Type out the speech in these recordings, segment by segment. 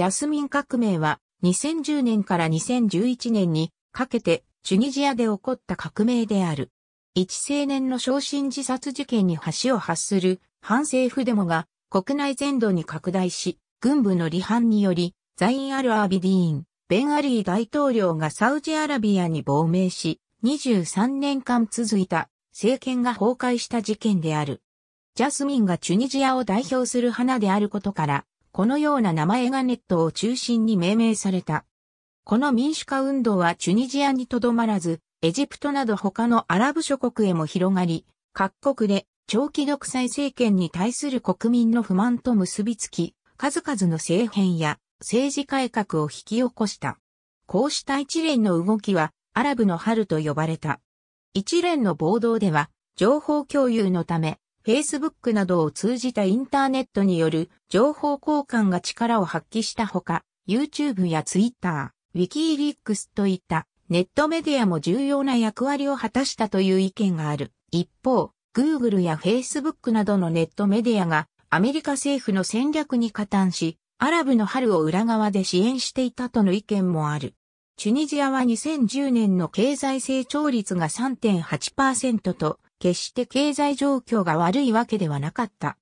ジャスミン革命は2010年から2011年にかけてチュニジアで起こった革命である。一青年の昇進自殺事件に橋を発する反政府デモが国内全土に拡大し、軍部の離反により、ザイン・アル・アビディーン、ベン・アリー大統領がサウジアラビアに亡命し、23年間続いた政権が崩壊した事件である。ジャスミンがチュニジアを代表する花であることから、このような名前がネットを中心に命名された。この民主化運動はチュニジアにとどまらず、エジプトなど他のアラブ諸国へも広がり、各国で長期独裁政権に対する国民の不満と結びつき、数々の政変や政治改革を引き起こした。こうした一連の動きはアラブの春と呼ばれた。一連の暴動では情報共有のため Facebook などを通じたインターネットによる情報交換が力を発揮したほか、YouTube や Twitter、Wikileaks といったネットメディアも重要な役割を果たしたという意見がある。一方、Google や Facebook などのネットメディアがアメリカ政府の戦略に加担し、アラブの春を裏側で支援していたとの意見もある。チュニジアは2010年の経済成長率が3.8%と決して経済状況が悪いわけではなかった。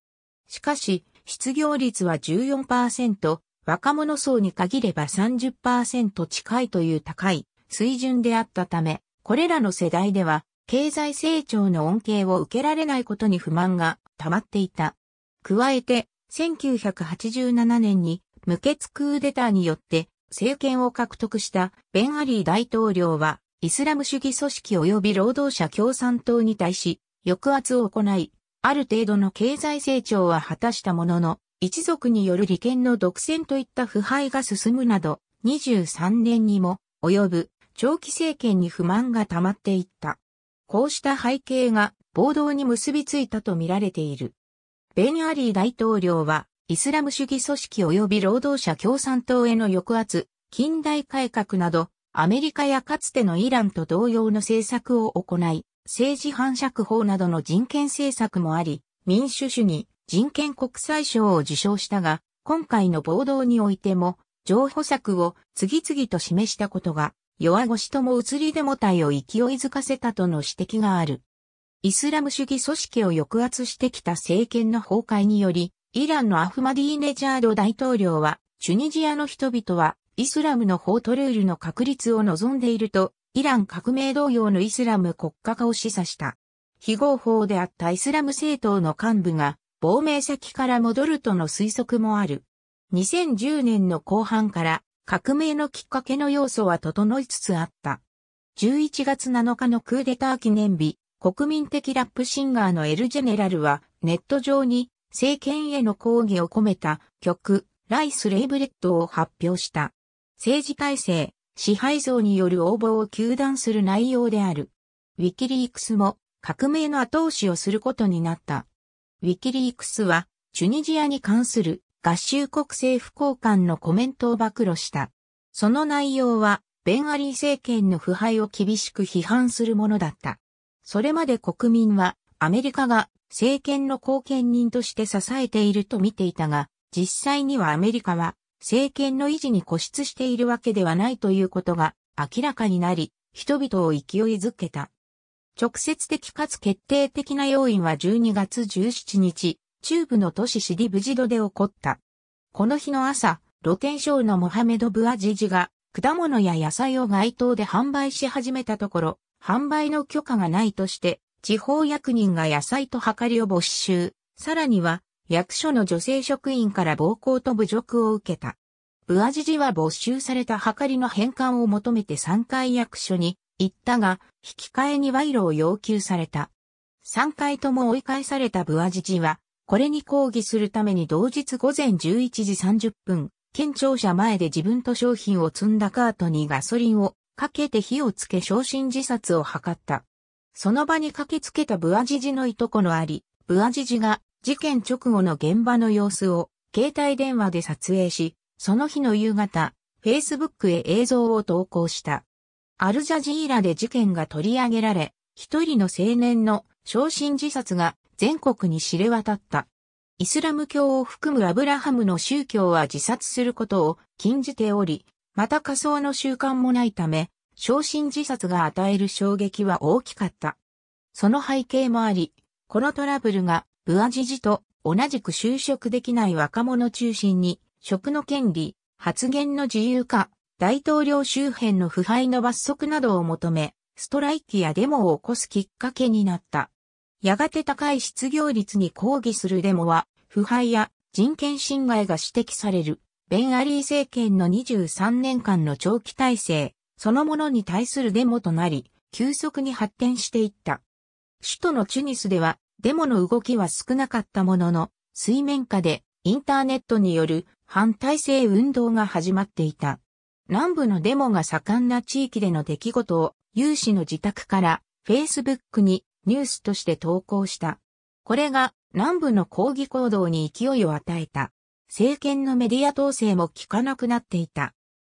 しかし、失業率は14%、若者層に限れば30%近いという高い水準であったため、これらの世代では経済成長の恩恵を受けられないことに不満が溜まっていた。加えて、1987年に無血クーデターによって政権を獲得したベンアリー大統領はイスラム主義組織及び労働者共産党に対し、抑圧を行い、ある程度の経済成長は果たしたものの、一族による利権の独占といった腐敗が進むなど、23年にも及ぶ長期政権に不満が溜まっていった。こうした背景が暴動に結びついたと見られている。ベンアリー大統領は、イスラム主義組織及び労働者共産党への抑圧、近代改革など、アメリカやかつてのイランと同様の政策を行い、政治反射法などの人権政策もあり、民主主義、人権国際賞を受賞したが、今回の暴動においても、譲歩策を次々と示したことが、弱腰とも移りデモ隊を勢いづかせたとの指摘がある。イスラム主義組織を抑圧してきた政権の崩壊により、イランのアフマディーネジャード大統領は、チュニジアの人々はイスラムの法とルールの確立を望んでいると、イラン革命同様のイスラム国家化を示唆した。非合法であったイスラム政党の幹部が亡命先から戻るとの推測もある。2010年の後半から革命のきっかけの要素は整いつつあった。11月7日のクーデター記念日、国民的ラップシンガーのエル・ジェネラルはネット上に政権への抗議を込めた曲、ライス・レイブレッドを発表した。政治体制、支配像による応募を求断する内容である。ウィキリークスも革命の後押しをすることになった。ウィキリークスはチュニジアに関する合衆国政府高官のコメントを暴露した。その内容はベンアリー政権の腐敗を厳しく批判するものだった。それまで国民はアメリカが政権の貢献人として支えていると見ていたが、実際にはアメリカは政権の維持に固執しているわけではないということが明らかになり、人々を勢いづけた。直接的かつ決定的な要因は12月17日、中部の都市シディブジドで起こった。この日の朝、露天商のモハメド・ブアジジが、果物や野菜を街頭で販売し始めたところ、販売の許可がないとして、地方役人が野菜と計りを没収、さらには、役所の女性職員から暴行と侮辱を受けた。ブアジジは没収されたはかりの返還を求めて三階役所に行ったが、引き換えに賄賂を要求された。三回とも追い返されたブアジジは、これに抗議するために同日午前11時30分、県庁舎前で自分と商品を積んだカートにガソリンをかけて火をつけ昇進自殺を図った。その場に駆けつけたブアジジのいとこのあり、ブアジジが事件直後の現場の様子を携帯電話で撮影し、その日の夕方、Facebook へ映像を投稿した。アルジャジーラで事件が取り上げられ、一人の青年の昇進自殺が全国に知れ渡った。イスラム教を含むアブラハムの宗教は自殺することを禁じており、また仮想の習慣もないため、昇進自殺が与える衝撃は大きかった。その背景もあり、このトラブルが、ブアジジと同じく就職できない若者中心に食の権利、発言の自由化、大統領周辺の腐敗の罰則などを求め、ストライキやデモを起こすきっかけになった。やがて高い失業率に抗議するデモは、腐敗や人権侵害が指摘される、ベン・アリー政権の23年間の長期体制、そのものに対するデモとなり、急速に発展していった。首都のチュニスでは、デモの動きは少なかったものの、水面下でインターネットによる反体制運動が始まっていた。南部のデモが盛んな地域での出来事を、有志の自宅から Facebook にニュースとして投稿した。これが南部の抗議行動に勢いを与えた。政権のメディア統制も効かなくなっていた。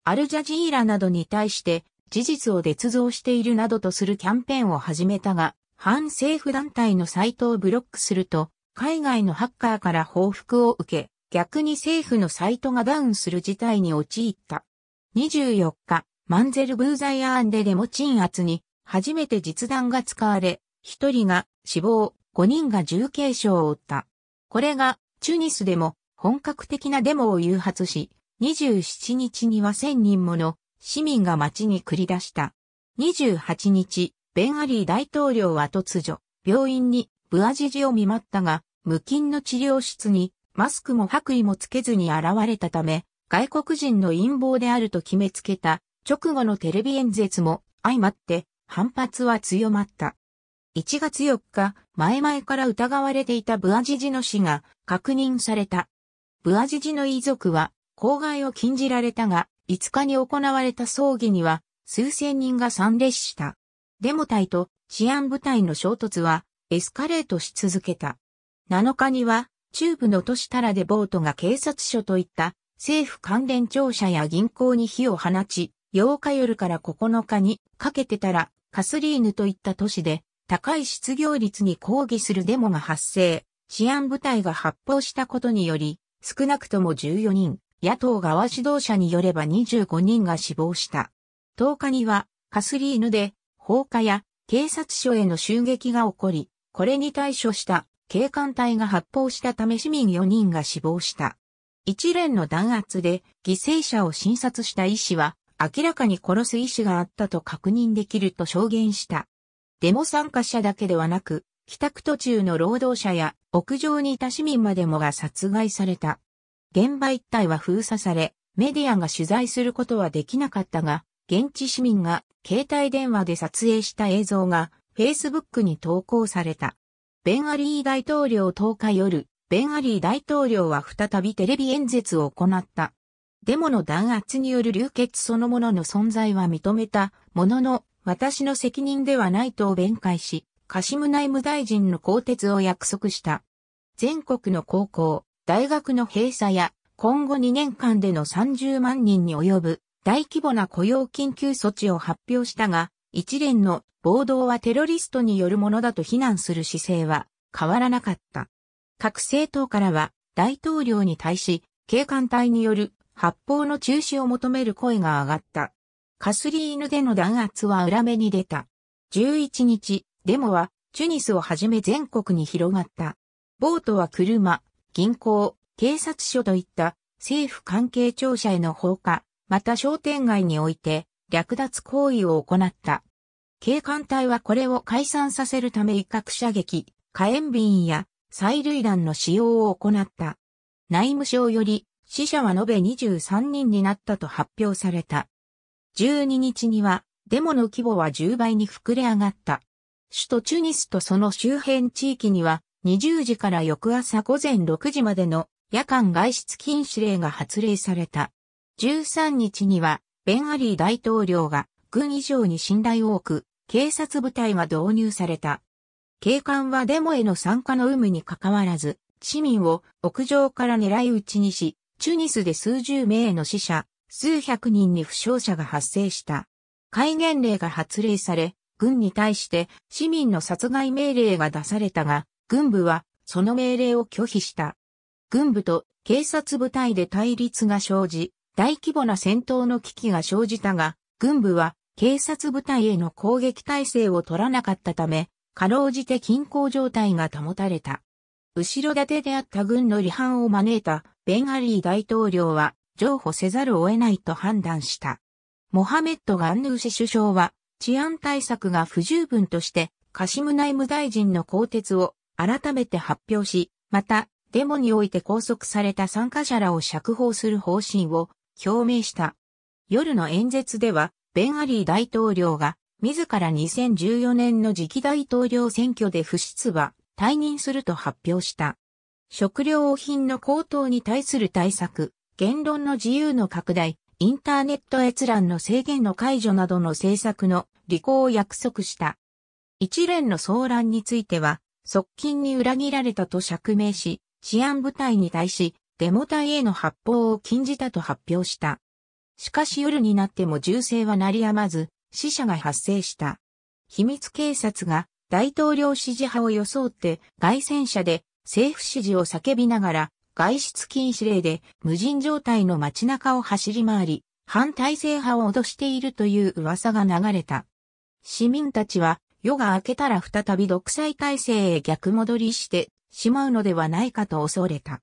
アルジャジーラなどに対して事実を捏造しているなどとするキャンペーンを始めたが、反政府団体のサイトをブロックすると、海外のハッカーから報復を受け、逆に政府のサイトがダウンする事態に陥った。24日、マンゼルブーザイアーンデデモ鎮圧に、初めて実弾が使われ、1人が死亡、5人が重軽傷を負った。これが、チュニスでも本格的なデモを誘発し、27日には1000人もの市民が街に繰り出した。28日、ベンアリー大統領は突如、病院にブアジジを見舞ったが、無菌の治療室にマスクも白衣もつけずに現れたため、外国人の陰謀であると決めつけた直後のテレビ演説も相まって反発は強まった。1月4日、前々から疑われていたブアジジの死が確認された。ブアジジの遺族は公害を禁じられたが、5日に行われた葬儀には数千人が参列した。デモ隊と治安部隊の衝突はエスカレートし続けた。7日には中部の都市タラデボートが警察署といった政府関連庁舎や銀行に火を放ち、8日夜から9日にかけてたらカスリーヌといった都市で高い失業率に抗議するデモが発生、治安部隊が発砲したことにより、少なくとも14人、野党側指導者によれば25人が死亡した。10日にはカスリーヌで放火や警察署への襲撃が起こり、これに対処した警官隊が発砲したため市民4人が死亡した。一連の弾圧で犠牲者を診察した医師は、明らかに殺す意思があったと確認できると証言した。デモ参加者だけではなく、帰宅途中の労働者や屋上にいた市民までもが殺害された。現場一帯は封鎖され、メディアが取材することはできなかったが、現地市民が携帯電話で撮影した映像が Facebook に投稿された。ベンアリー大統領10日夜、ベンアリー大統領は再びテレビ演説を行った。デモの弾圧による流血そのものの存在は認めたものの、私の責任ではないと弁解し、カシム内務大臣の更迭を約束した。全国の高校、大学の閉鎖や、今後2年間での30万人に及ぶ大規模な雇用緊急措置を発表したが、一連の暴動はテロリストによるものだと非難する姿勢は変わらなかった。各政党からは大統領に対し警官隊による発砲の中止を求める声が上がった。カスリーヌでの弾圧は裏目に出た。11日、デモはチュニスをはじめ全国に広がった。ボートは車、銀行、警察署といった政府関係庁舎への放火、また商店街において略奪行為を行った。警官隊はこれを解散させるため威嚇射撃、火炎瓶や催涙弾の使用を行った。内務省より死者は延べ23人になったと発表された。12日にはデモの規模は10倍に膨れ上がった。首都チュニスとその周辺地域には20時から翌朝午前6時までの夜間外出禁止令が発令された。13日にはベン・アリー大統領が軍以上に信頼を置く警察部隊が導入された。警官はデモへの参加の有無に関わらず、市民を屋上から狙い撃ちにし、チュニスで数十名の死者、数百人に負傷者が発生した。戒厳令が発令され、軍に対して市民の殺害命令が出されたが、軍部はその命令を拒否した。軍部と警察部隊で対立が生じ、大規模な戦闘の危機が生じたが、軍部は警察部隊への攻撃体制を取らなかったため、かろうじて均衡状態が保たれた。後ろ盾であった軍の離反を招いたベンアリー大統領は譲歩せざるを得ないと判断した。モハメッド・ガンヌーシ首相は治安対策が不十分としてカシム内務大臣の更迭を改めて発表し、またデモにおいて拘束された参加者らを釈放する方針を表明した。夜の演説では、ベン・アリー大統領が、自ら2014年の次期大統領選挙で不出馬、退任すると発表した。食料品の高騰に対する対策、言論の自由の拡大、インターネット閲覧の制限の解除などの政策の履行を約束した。一連の騒乱については、側近に裏切られたと釈明し、治安部隊に対し、デモ隊への発砲を禁じたと発表した。しかし夜になっても銃声は鳴りやまず、死者が発生した。秘密警察が大統領支持派を装って外戦車で政府支持を叫びながら外出禁止令で無人状態の街中を走り回り、反体制派を脅しているという噂が流れた。市民たちは夜が明けたら再び独裁体制へ逆戻りしてしまうのではないかと恐れた。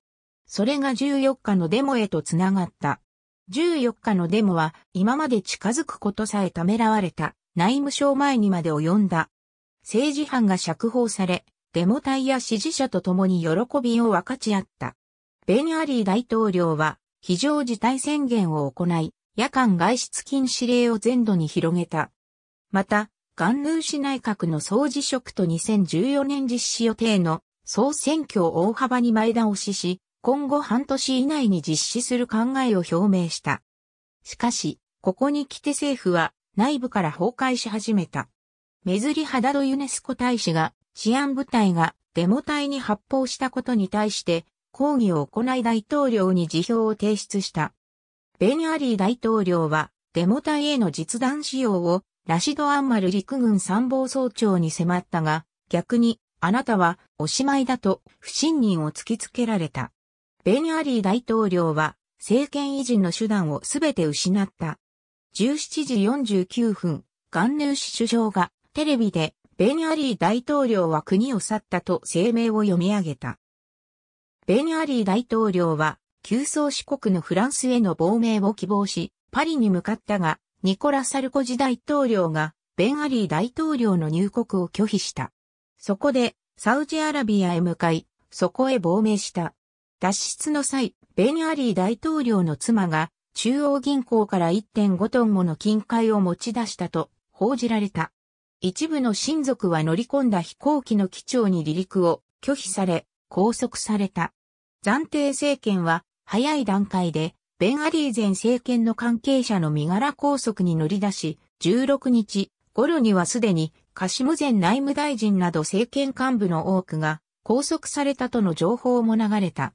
それが14日のデモへとつながった。14日のデモは今まで近づくことさえためらわれた内務省前にまで及んだ。政治犯が釈放され、デモ隊や支持者と共に喜びを分かち合った。ベニアリー大統領は非常事態宣言を行い、夜間外出禁止令を全土に広げた。また、ガンヌー市内閣の総辞職と2014年実施予定の総選挙を大幅に前倒しし、今後半年以内に実施する考えを表明した。しかし、ここに来て政府は内部から崩壊し始めた。メズリ・ハダド・ユネスコ大使が治安部隊がデモ隊に発砲したことに対して抗議を行い大統領に辞表を提出した。ベニアリー大統領はデモ隊への実弾使用をラシド・アンマル陸軍参謀総長に迫ったが、逆にあなたはおしまいだと不信任を突きつけられた。ベニアリー大統領は政権維持の手段をすべて失った。17時49分、ガンヌーシ首相がテレビでベニアリー大統領は国を去ったと声明を読み上げた。ベニアリー大統領は、旧宗主国のフランスへの亡命を希望し、パリに向かったが、ニコラ・サルコジ大統領が、ベンアリー大統領の入国を拒否した。そこで、サウジアラビアへ向かい、そこへ亡命した。脱出の際、ベニアリー大統領の妻が中央銀行から1.5トンもの金塊を持ち出したと報じられた。一部の親族は乗り込んだ飛行機の機長に離陸を拒否され、拘束された。暫定政権は早い段階でベン・アリー前政権の関係者の身柄拘束に乗り出し、16日頃にはすでにカシム前内務大臣など政権幹部の多くが拘束されたとの情報も流れた。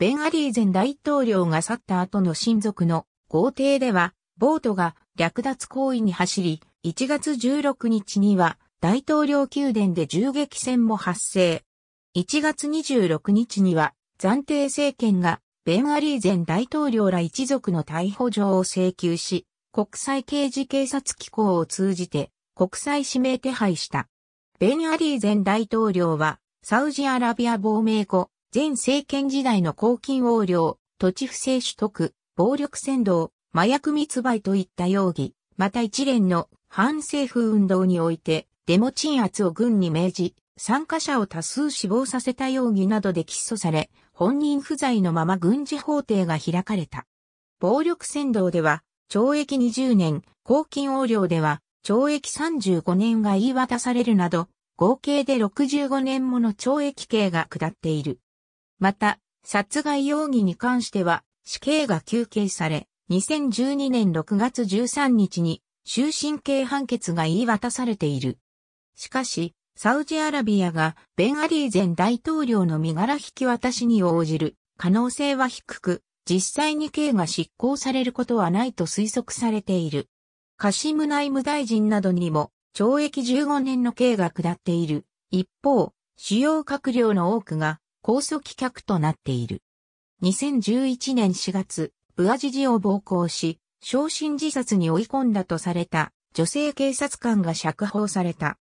ベン・アリー前大統領が去った後の親族の豪邸では、ボートが略奪行為に走り、1月16日には大統領宮殿で銃撃戦も発生。1月26日には暫定政権がベン・アリー前大統領ら一族の逮捕状を請求し、国際刑事警察機構を通じて国際指名手配した。ベン・アリー前大統領はサウジアラビア亡命後、前政権時代の公金横領、土地不正取得、暴力扇動、麻薬密売といった容疑、また一連の反政府運動において、デモ鎮圧を軍に命じ、参加者を多数死亡させた容疑などで起訴され、本人不在のまま軍事法廷が開かれた。暴力扇動では、懲役20年、公金横領では、懲役35年が言い渡されるなど、合計で65年もの懲役刑が下っている。また、殺害容疑に関しては死刑が求刑され、2012年6月13日に終身刑判決が言い渡されている。しかし、サウジアラビアがベン・アリー前大統領の身柄引き渡しに応じる可能性は低く、実際に刑が執行されることはないと推測されている。カシム内務大臣などにも懲役15年の刑が下っている。一方、主要閣僚の多くが高速棄却となっている。2011年4月、ブアジジを暴行し、昇進自殺に追い込んだとされた女性警察官が釈放された。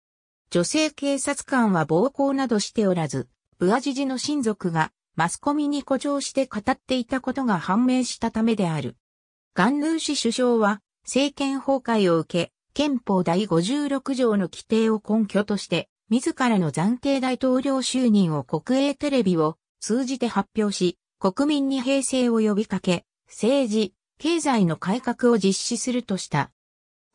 女性警察官は暴行などしておらず、ブアジジの親族がマスコミに誇張して語っていたことが判明したためである。ガンヌー氏首相は政権崩壊を受け、憲法第56条の規定を根拠として、自らの暫定大統領就任を国営テレビを通じて発表し、国民に平成を呼びかけ、政治、経済の改革を実施するとした。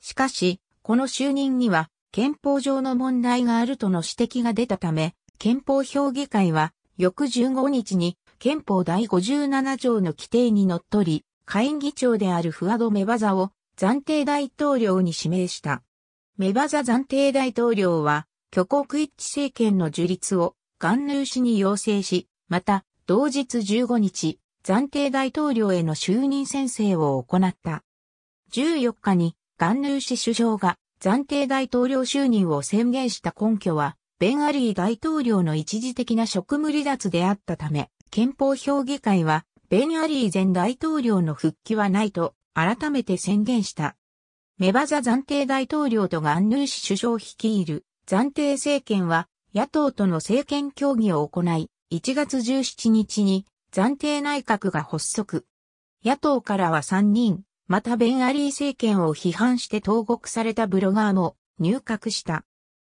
しかし、この就任には憲法上の問題があるとの指摘が出たため、憲法評議会は翌15日に憲法第57条の規定に則り、下院議長であるフアド・メバザを暫定大統領に指名した。メバザ暫定大統領は挙国一致政権の樹立をガンヌー氏に要請し、また、同日15日、暫定大統領への就任宣誓を行った。14日にガンヌー氏首相が暫定大統領就任を宣言した根拠は、ベン・アリー大統領の一時的な職務離脱であったため、憲法評議会は、ベン・アリー前大統領の復帰はないと、改めて宣言した。メバザ暫定大統領とガンヌー氏首相率いる暫定政権は野党との政権協議を行い、1月17日に暫定内閣が発足。野党からは3人、またベンアリー政権を批判して投獄されたブロガーも入閣した。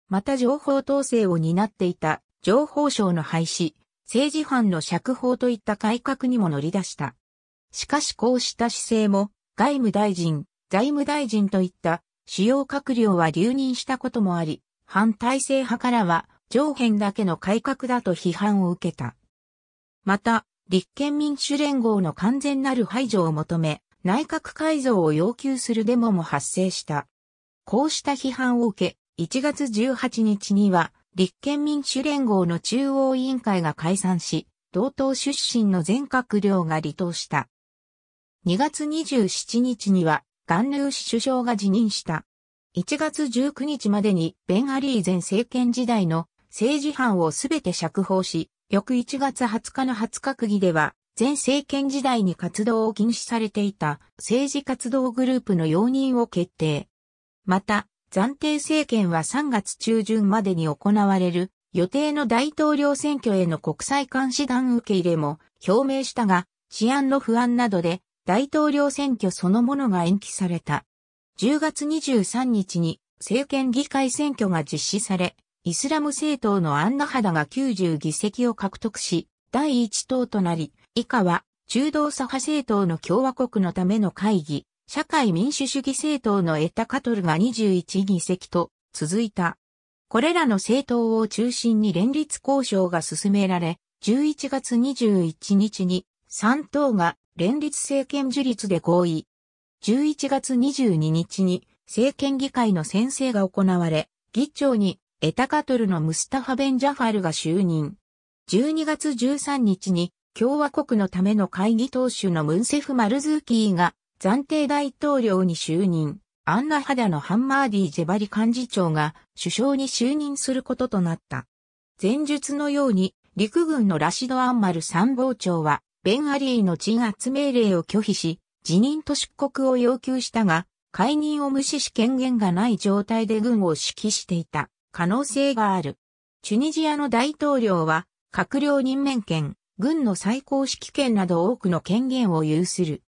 また情報統制を担っていた情報省の廃止、政治犯の釈放といった改革にも乗り出した。しかしこうした姿勢も外務大臣、財務大臣といった主要閣僚は留任したこともあり、反体制派からは上辺だけの改革だと批判を受けた。また、立憲民主連合の完全なる排除を求め、内閣改造を要求するデモも発生した。こうした批判を受け、1月18日には、立憲民主連合の中央委員会が解散し、同党出身の全閣僚が離党した。2月27日には、ガンヌー首相が辞任した。1月19日までにベン・アリー前政権時代の政治犯をすべて釈放し、翌1月20日の初閣議では、前政権時代に活動を禁止されていた政治活動グループの容認を決定。また、暫定政権は3月中旬までに行われる予定の大統領選挙への国際監視団受け入れも表明したが、治安の不安などで大統領選挙そのものが延期された。10月23日に政権議会選挙が実施され、イスラム政党のアンナハダが90議席を獲得し、第1党となり、以下は中道左派政党の共和国のための会議、社会民主主義政党のエタカトルが21議席と続いた。これらの政党を中心に連立交渉が進められ、11月21日に3党が連立政権樹立で合意、11月22日に政権議会の宣誓が行われ、議長にエタカトルのムスタファ・ベンジャファルが就任。12月13日に共和国のための会議党首のムンセフ・マルズーキーが暫定大統領に就任。アンナハダのハンマーディ・ジェバリ幹事長が首相に就任することとなった。前述のように陸軍のラシド・アンマル参謀長はベン・アリーの鎮圧命令を拒否し、辞任と出国を要求したが、解任を無視し権限がない状態で軍を指揮していた可能性がある。チュニジアの大統領は、閣僚任免権、軍の最高指揮権など多くの権限を有する。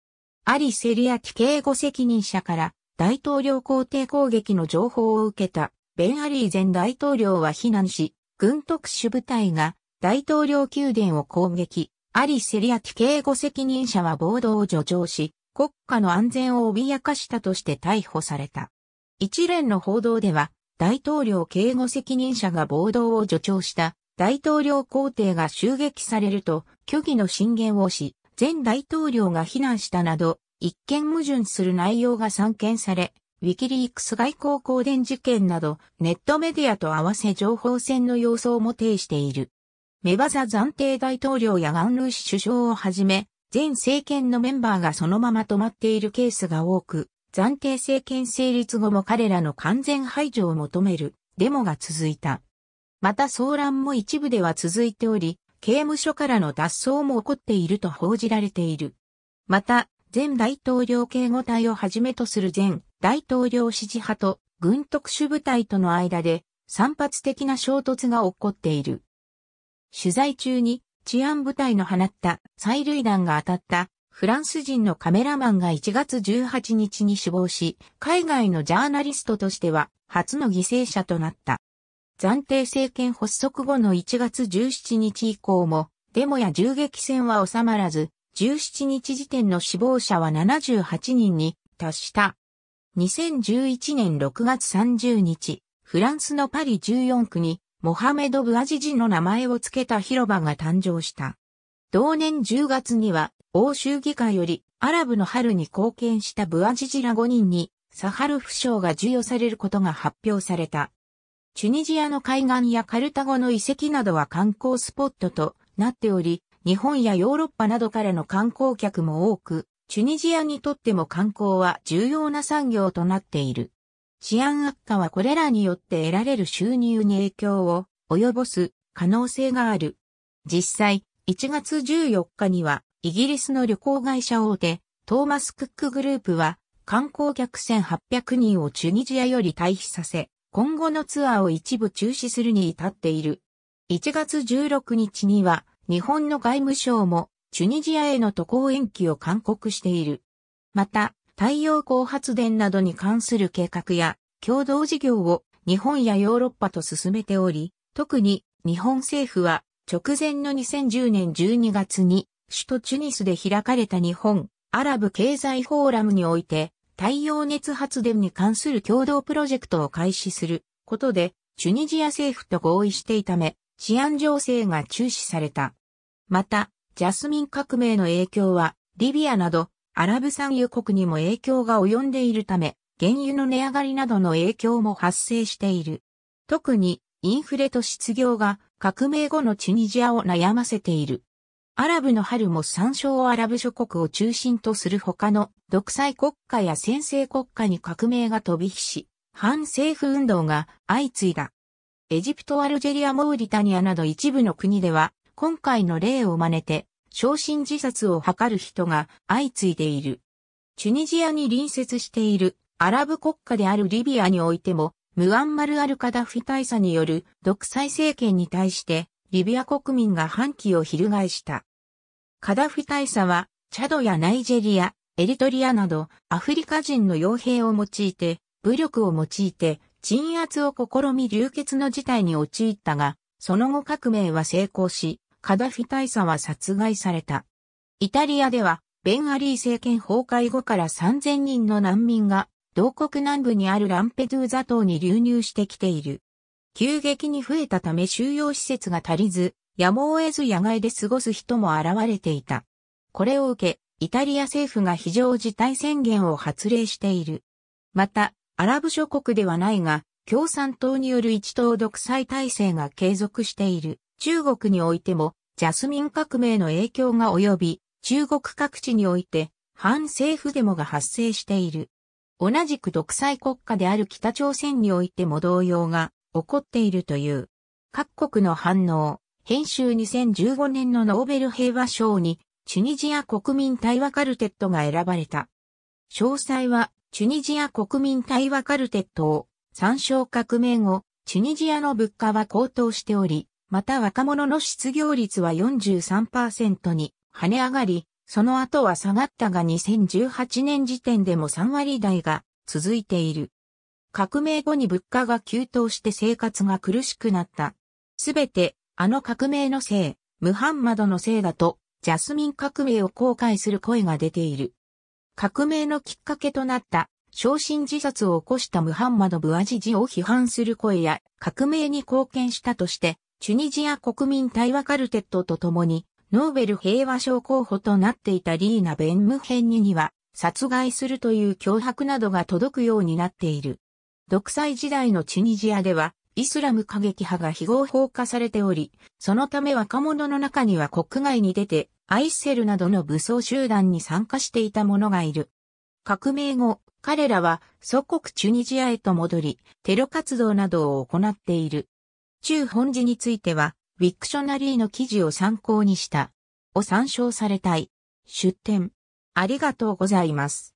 アリ・セリアティ警護責任者から大統領皇帝攻撃の情報を受けたベン・アリー前大統領は非難し、軍特殊部隊が大統領宮殿を攻撃。アリ・セリアティ警護責任者は暴動を助長し、国家の安全を脅かしたとして逮捕された。一連の報道では、大統領警護責任者が暴動を助長した大統領皇帝が襲撃されると虚偽の進言をし、前大統領が非難したなど、一見矛盾する内容が散見され、ウィキリークス外交公伝事件など、ネットメディアと合わせ情報戦の様相も呈している。メバザ暫定大統領やガンルーシ首相をはじめ、前政権のメンバーがそのまま止まっているケースが多く、暫定政権成立後も彼らの完全排除を求めるデモが続いた。また騒乱も一部では続いており、刑務所からの脱走も起こっていると報じられている。また、前大統領警護隊をはじめとする前大統領支持派と軍特殊部隊との間で散発的な衝突が起こっている。取材中に治安部隊の放った催涙弾が当たったフランス人のカメラマンが1月18日に死亡し、海外のジャーナリストとしては初の犠牲者となった。暫定政権発足後の1月17日以降も、デモや銃撃戦は収まらず、17日時点の死亡者は78人に達した。2011年6月30日、フランスのパリ14区にモハメド・ブアジジの名前を付けた広場が誕生した。同年10月には、欧州議会よりアラブの春に貢献したブアジジら5人に、サハルフ賞が授与されることが発表された。チュニジアの海岸やカルタゴの遺跡などは観光スポットとなっており、日本やヨーロッパなどからの観光客も多く、チュニジアにとっても観光は重要な産業となっている。治安悪化はこれらによって得られる収入に影響を及ぼす可能性がある。実際、1月14日にはイギリスの旅行会社大手トーマス・クックグループは観光客1800人をチュニジアより退避させ、今後のツアーを一部中止するに至っている。1月16日には日本の外務省もチュニジアへの渡航延期を勧告している。また、太陽光発電などに関する計画や共同事業を日本やヨーロッパと進めており、特に日本政府は直前の2010年12月に首都チュニスで開かれた日本アラブ経済フォーラムにおいて太陽熱発電に関する共同プロジェクトを開始することでチュニジア政府と合意していため治安情勢が注視された。またジャスミン革命の影響はリビアなどアラブ産油国にも影響が及んでいるため、原油の値上がりなどの影響も発生している。特にインフレと失業が革命後のチュニジアを悩ませている。アラブの春も参照アラブ諸国を中心とする他の独裁国家や先制国家に革命が飛び火し、反政府運動が相次いだ。エジプト、アルジェリア、モーリタニアなど一部の国では、今回の例を真似て、焼身自殺を図る人が相次いでいる。チュニジアに隣接しているアラブ国家であるリビアにおいても、ムアンマル・アル・カダフィ大佐による独裁政権に対して、リビア国民が反旗を翻した。カダフィ大佐は、チャドやナイジェリア、エリトリアなど、アフリカ人の傭兵を用いて、武力を用いて、鎮圧を試み流血の事態に陥ったが、その後革命は成功し、カダフィ大佐は殺害された。イタリアでは、ベンアリー政権崩壊後から3000人の難民が、同国南部にあるランペドゥーザ島に流入してきている。急激に増えたため収容施設が足りず、やむを得ず野外で過ごす人も現れていた。これを受け、イタリア政府が非常事態宣言を発令している。また、アラブ諸国ではないが、共産党による一党独裁体制が継続している中国においてもジャスミン革命の影響が及び、中国各地において反政府デモが発生している。同じく独裁国家である北朝鮮においても同様が起こっているという。各国の反応、編集2015年のノーベル平和賞にチュニジア国民対話カルテットが選ばれた。詳細はチュニジア国民対話カルテットを参照革命後、チュニジアの物価は高騰しており、また若者の失業率は43%に跳ね上がり、その後は下がったが2018年時点でも3割台が続いている。革命後に物価が急騰して生活が苦しくなった。すべて、あの革命のせい、ムハンマドのせいだと、ジャスミン革命を後悔する声が出ている。革命のきっかけとなった、昇進自殺を起こしたムハンマド・ブアジジを批判する声や、革命に貢献したとして、チュニジア国民対話カルテットと共に、ノーベル平和賞候補となっていたリーナ・ベンムヘンニには、殺害するという脅迫などが届くようになっている。独裁時代のチュニジアでは、イスラム過激派が非合法化されており、そのため若者の中には国外に出て、アイセルなどの武装集団に参加していた者がいる。革命後、彼らは祖国チュニジアへと戻り、テロ活動などを行っている。中本寺については、ウィクショナリーの記事を参考にした。を参照されたい。出典。ありがとうございます。